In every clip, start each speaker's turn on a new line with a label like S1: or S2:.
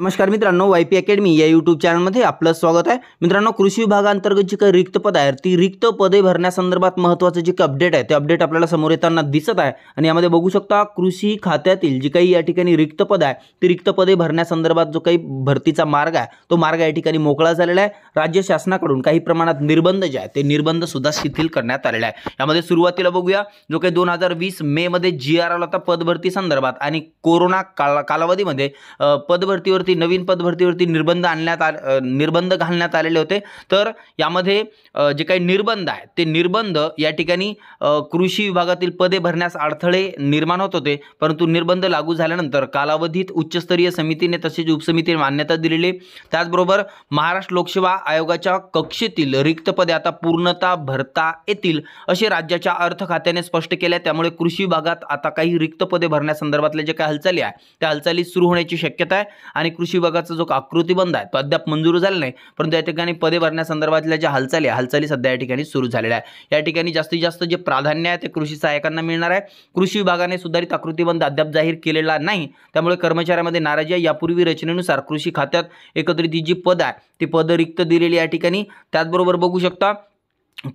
S1: नमस्कार मित्रांनो Y P academy या यूट्यूब चॅनलमध्ये आपलं स्वागत आहे मित्रांनो कृषी विभागांतर्गत जी काही रिक्त पद आहेत ती रिक्त पदे भरण्यासंदर्भात महत्त्वाचं जे काही अपडेट आहे ते अपडेट आपल्याला समोर येताना दिसत आहे आणि यामध्ये बघू शकता कृषी खात्यातील जी काही या ठिकाणी रिक्त पद आहे ती रिक्त पदे भरण्यासंदर्भात जो काही भरतीचा मार्ग आहे तो मार्ग या ठिकाणी मोकळा झालेला आहे राज्य शासनाकडून काही प्रमाणात निर्बंध जे आहे ते निर्बंध सुद्धा शिथिल करण्यात आलेला आहे यामध्ये सुरुवातीला बघूया जो काही दोन हजार वीस मेमध्ये जी आर आला होता पदभरती संदर्भात आणि कोरोना काला कालावधीमध्ये पदभरतीवर पदभरती नवीन पदभरतीवरती निर्बंध आणण्यात आ निर्बंध घालण्यात आलेले होते तर यामध्ये जे काही निर्बंध आहेत ते निर्बंध या ठिकाणी कृषी विभागातील पदे भरण्यास अडथळे निर्माण होत होते परंतु निर्बंध लागू झाल्यानंतर कालावधीत उच्चस्तरीय समितीने तसेच उपसमितीने मान्यता दिलेली त्याचबरोबर महाराष्ट्र लोकसेवा आयोगाच्या कक्षेतील रिक्त पदे आता पूर्णता भरता येतील असे राज्याच्या अर्थ खात्याने स्पष्ट केले त्यामुळे कृषी विभागात आता काही रिक्त पदे भरण्यासंदर्भातल्या जे काही हालचाली आहे त्या हालचाली सुरू होण्याची शक्यता आहे आणि कृषी विभागाचा जो आकृतीबंध आहे तो अद्याप मंजूर झाला नाही परंतु या ठिकाणी पदे भरण्यासंदर्भातल्या ज्या हालचाली हालचाली सध्या या ठिकाणी सुरू झालेल्या आहे या ठिकाणी जास्तीत जास्त जे प्राधान्य आहे ते कृषी सहाय्यकांना मिळणार आहे कृषी विभागाने सुधारित आकृतीबंध अद्याप जाहीर केलेला नाही त्यामुळे कर्मचाऱ्यांमध्ये नाराजी आहे यापूर्वी रचनेनुसार कृषी खात्यात एकत्रित जी पद आहे ती पद रिक्त दिलेली या ठिकाणी त्याचबरोबर बघू शकता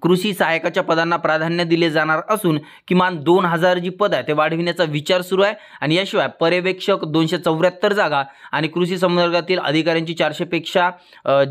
S1: कृषी सहायकाच्या पदांना प्राधान्य दिले जाणार असून किमान दोन हजार जी पद आहे ते वाढविण्याचा विचार सुरू आहे आणि याशिवाय पर्यवेक्षक दोनशे चौऱ्याहत्तर जागा आणि कृषी संदर्भातील अधिकाऱ्यांची चारशेपेक्षा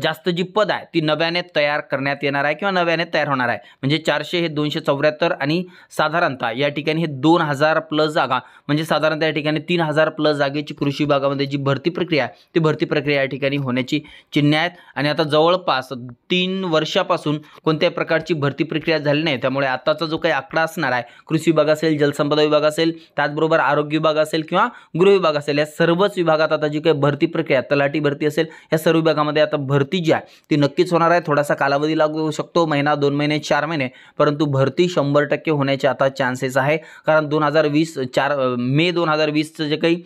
S1: जास्त जी पद आहे ती नव्याने तयार करण्यात येणार आहे किंवा नव्याने तयार होणार आहे म्हणजे चारशे हे दोनशे चौऱ्याहत्तर आणि साधारणतः या ठिकाणी हे दोन हजार प्लस जागा म्हणजे साधारणतः या ठिकाणी तीन हजार प्लस जागेची कृषी विभागामध्ये जी भरती प्रक्रिया आहे ती भरती प्रक्रिया या ठिकाणी होण्याची चिन्ह आहेत आणि आता जवळपास तीन वर्षापासून कोणत्याही प्रकार प्रकारची भरती प्रक्रिया झाली नाही त्यामुळे आत्ताचा जो काही आकडा असणार आहे कृषी विभाग असेल जलसंपदा विभाग असेल त्याचबरोबर आरोग्य विभाग असेल किंवा गृह विभाग असेल या सर्वच विभागात आता जी काही भरती प्रक्रिया तलाठी भरती असेल या सर्व विभागामध्ये आता भरती जी आहे ती नक्कीच होणार आहे थोडासा कालावधी लागू शकतो महिना दोन महिने चार महिने परंतु भरती शंभर टक्के होण्याचे आता चान्सेस आहे कारण दोन हजार वीस चार मे दोन हजार वीसचं जे काही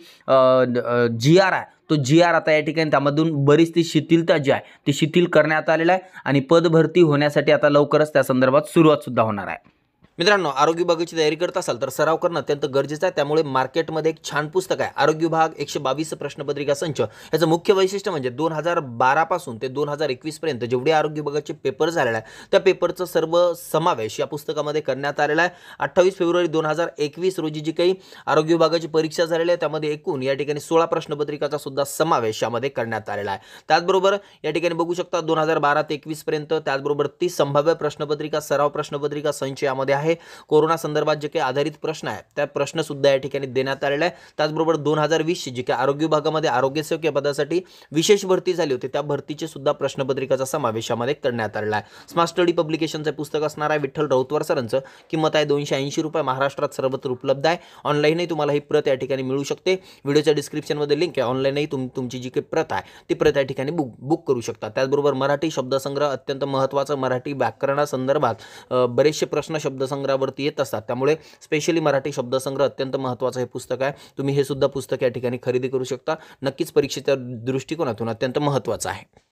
S1: जी आर आहे तो जी आर आता या ठिकाणी त्यामधून बरीच ती शिथिलता जी आहे ती शिथिल करण्यात आलेला आहे आणि पदभरती होण्यासाठी आता लवकरच त्या संदर्भात सुद्धा होणार आहे मित्रांनो आरोग्य विभागाची तयारी करत असाल तर सराव करणं अत्यंत गरजेचं आहे त्यामुळे मार्केटमध्ये एक छान पुस्तक आहे आरोग्य विभाग एकशे बावीस प्रश्नपत्रिका संच याचं मुख्य वैशिष्ट्य म्हणजे दोन हजार बारापासून ते दोन हजार पर्यंत जेवढे आरोग्य विभागाचे पेपर झालेला आहे त्या पेपरचा सर्व समावेश या पुस्तकामध्ये करण्यात आलेला आहे अठ्ठावीस फेब्रुवारी दोन हजार एकवीस रोजी जी काही आरोग्य विभागाची परीक्षा झालेली आहे त्यामध्ये एकूण या ठिकाणी सोळा प्रश्नपत्रिकाचा सुद्धा समावेश यामध्ये करण्यात आलेला आहे त्याचबरोबर या ठिकाणी बघू शकता दोन हजार बारा ते एकवीसपर्यंत त्याचबरोबर तीस संभाव्य प्रश्नपत्रिका सराव प्रश्नपत्रिका संच यामध्ये आहे आहे कोरोना संदर्भात जे काही आधारित प्रश्न आहे त्या प्रश्नसुद्धा या ठिकाणी देण्यात आलेला आहे त्याचबरोबर दोन हजार वीसची जी काही आरोग्य विभागामध्ये आरोग्यसेवक या पदासाठी विशेष भरती झाली होती त्या भरतीचे सुद्धा प्रश्नपत्रिकाचा समावेश यामध्ये करण्यात आलेला आहे स्मार्ट स्टडी पब्लिकेशनचं पुस्तक असणार आहे विठ्ठल राऊतवार सरांचं किंमत आहे दोनशे ऐंशी रुपये महाराष्ट्रात सर्वत्र उपलब्ध आहे ऑनलाईनही तुम्हाला ही प्रत या ठिकाणी मिळू शकते व्हिडिओच्या डिस्क्रिप्शनमध्ये लिंक आहे ऑनलाईनही तुम तुमची जी काही प्रत आहे ती प्रत या ठिकाणी बुक बुक करू शकता त्याचबरोबर मराठी शब्दसंग्रह अत्यंत महत्त्वाचं मराठी व्याकरणासंदर्भात बरेचसे प्रश्न शब्द संग्रहावरती येत असतात त्यामुळे स्पेशली मराठी शब्दसंग्रह अत्यंत महत्त्वाचं हे पुस्तक आहे तुम्ही हे सुद्धा पुस्तक या ठिकाणी खरेदी करू शकता नक्कीच परीक्षेच्या दृष्टिकोनातून अत्यंत महत्त्वाचं आहे